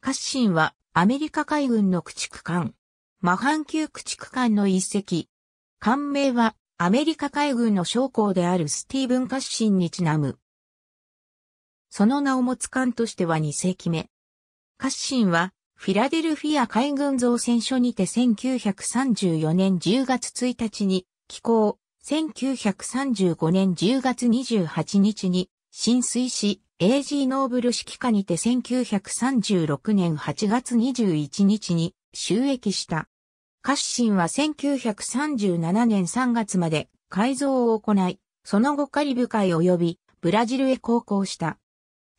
カッシンはアメリカ海軍の駆逐艦。マハン級駆逐艦の一隻。艦名はアメリカ海軍の将校であるスティーブン・カッシンにちなむ。その名を持つ艦としては2世紀目。カッシンはフィラデルフィア海軍造船所にて1934年10月1日に寄港、1935年10月28日に浸水し、AG ノーブル指揮下にて1936年8月21日に収益した。カッシンは1937年3月まで改造を行い、その後カリブ海及びブラジルへ航行した。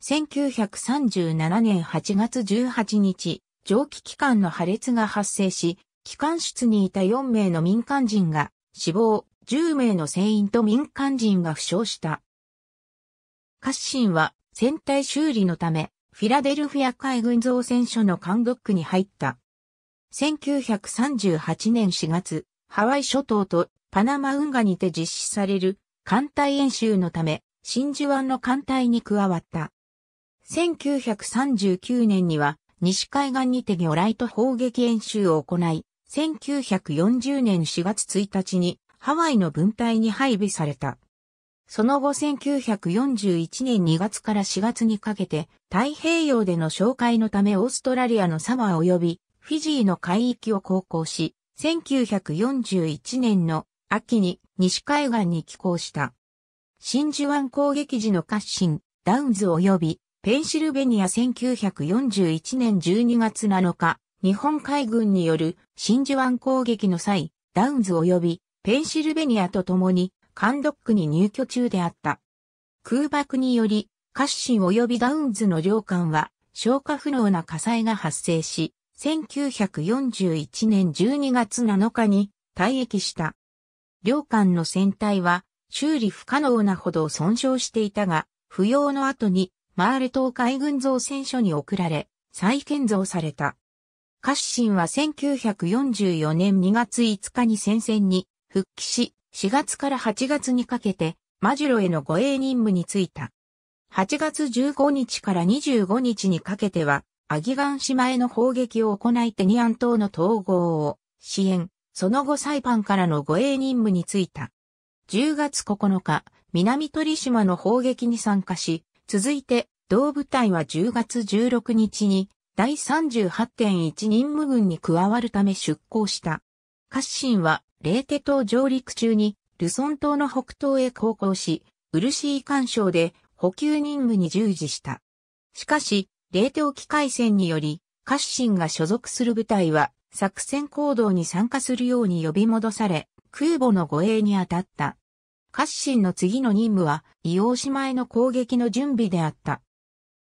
1937年8月18日、蒸気機関の破裂が発生し、機関室にいた4名の民間人が死亡、10名の船員と民間人が負傷した。カッシンは船体修理のため、フィラデルフィア海軍造船所の監獄区に入った。1938年4月、ハワイ諸島とパナマ運河にて実施される艦隊演習のため、真珠湾の艦隊に加わった。1939年には、西海岸にて魚雷と砲撃演習を行い、1940年4月1日にハワイの分隊に配備された。その後1941年2月から4月にかけて太平洋での紹介のためオーストラリアのサマー及びフィジーの海域を航行し、1941年の秋に西海岸に寄港した。真珠湾攻撃時の活進、ダウンズ及びペンシルベニア1941年12月7日、日本海軍による真珠湾攻撃の際、ダウンズ及びペンシルベニアと共にカンドックに入居中であった。空爆により、カッシン及びダウンズの領館は消火不能な火災が発生し、1941年12月7日に退役した。領館の船体は修理不可能なほど損傷していたが、不要の後にマーレ島海軍造船所に送られ、再建造された。カッシンは1944年2月5日に戦線に復帰し、4月から8月にかけて、マジュロへの護衛任務に就いた。8月15日から25日にかけては、アギガン島への砲撃を行いテニアン島の統合を支援、その後サイパンからの護衛任務に就いた。10月9日、南鳥島の砲撃に参加し、続いて同部隊は10月16日に第38.1任務軍に加わるため出港した。カッシンはレーテ島上陸中に、ルソン島の北東へ航行し、シー干渉で補給任務に従事した。しかし、レーテ沖海戦により、カッシンが所属する部隊は作戦行動に参加するように呼び戻され、空母の護衛に当たった。カッシンの次の任務は、伊王島への攻撃の準備であった。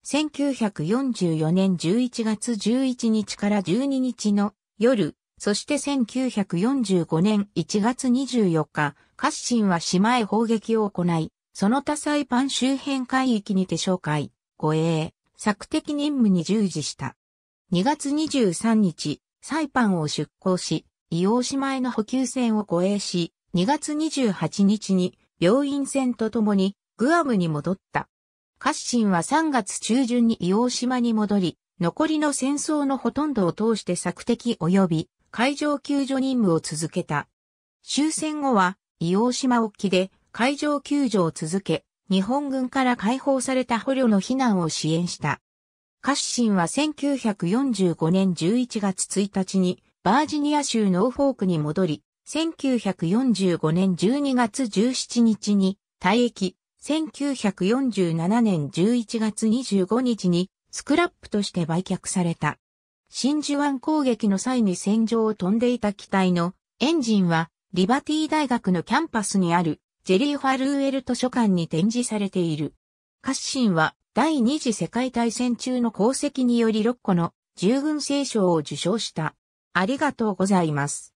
1944年11月11日から12日の夜、そして1945年1月24日、カッシンは島へ砲撃を行い、その他サイパン周辺海域にて紹介、護衛、策的任務に従事した。2月23日、サイパンを出港し、伊王島への補給船を護衛し、2月28日に病院船と共にグアムに戻った。カッシンは3月中旬に伊王島に戻り、残りの戦争のほとんどを通して策敵及び海上救助任務を続けた。終戦後は、伊王島沖で海上救助を続け、日本軍から解放された捕虜の避難を支援した。カッシンは1945年11月1日にバージニア州ノーフォークに戻り、1945年12月17日に退役、1947年11月25日にスクラップとして売却された。真珠湾攻撃の際に戦場を飛んでいた機体のエンジンはリバティ大学のキャンパスにあるジェリー・ファルーエル図書館に展示されている。カッシンは第二次世界大戦中の功績により6個の従軍聖賞を受賞した。ありがとうございます。